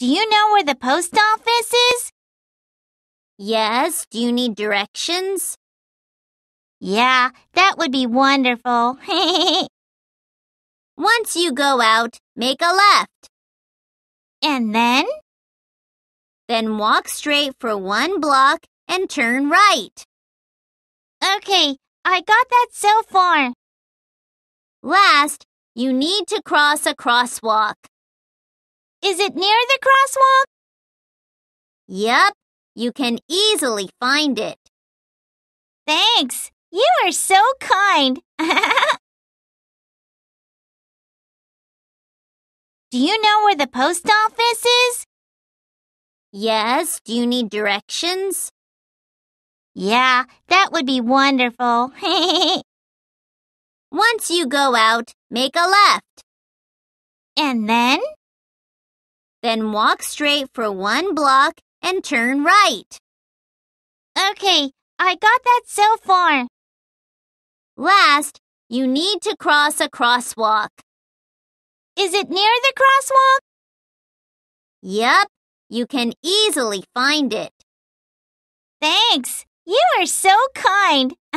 Do you know where the post office is? Yes, do you need directions? Yeah, that would be wonderful. Once you go out, make a left. And then? Then walk straight for one block and turn right. Okay, I got that so far. Last, you need to cross a crosswalk. Is it near the crosswalk? Yep, you can easily find it. Thanks, you are so kind. Do you know where the post office is? Yes, do you need directions? Yeah, that would be wonderful. Once you go out, make a left. And then? Then walk straight for one block and turn right. Okay, I got that so far. Last, you need to cross a crosswalk. Is it near the crosswalk? Yep, you can easily find it. Thanks, you are so kind.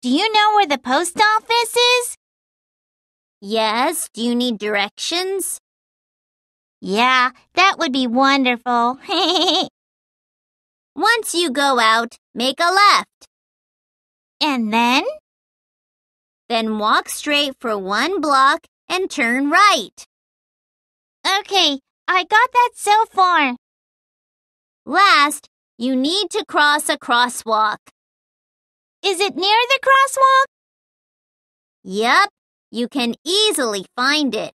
Do you know where the post office is? Yes, do you need directions? Yeah, that would be wonderful. Once you go out, make a left. And then? Then walk straight for one block and turn right. Okay, I got that so far. Last, you need to cross a crosswalk. Is it near the crosswalk? Yep, you can easily find it.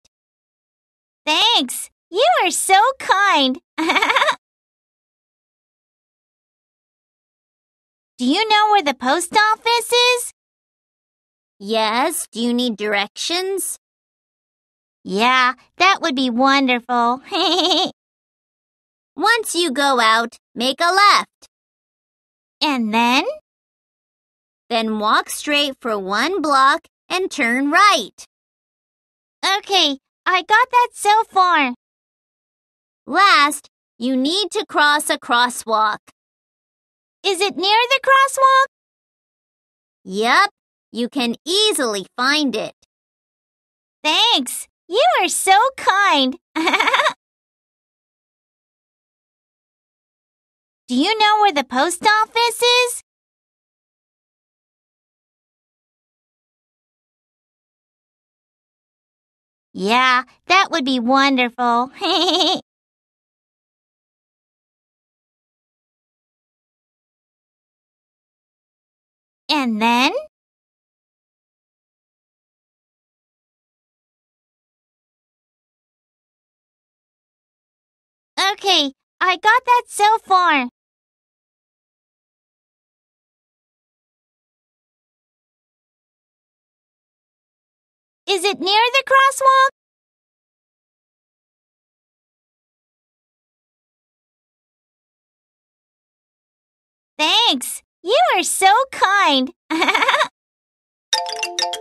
Thanks! You are so kind! Do you know where the post office is? Yes, do you need directions? Yeah, that would be wonderful. Once you go out, make a left. And then? Then walk straight for one block and turn right. Okay, I got that so far. Last, you need to cross a crosswalk. Is it near the crosswalk? Yep, you can easily find it. Thanks, you are so kind. Do you know where the post office is? Yeah, that would be wonderful. and then? Okay, I got that so far. Is it near the crosswalk? Thanks. You are so kind.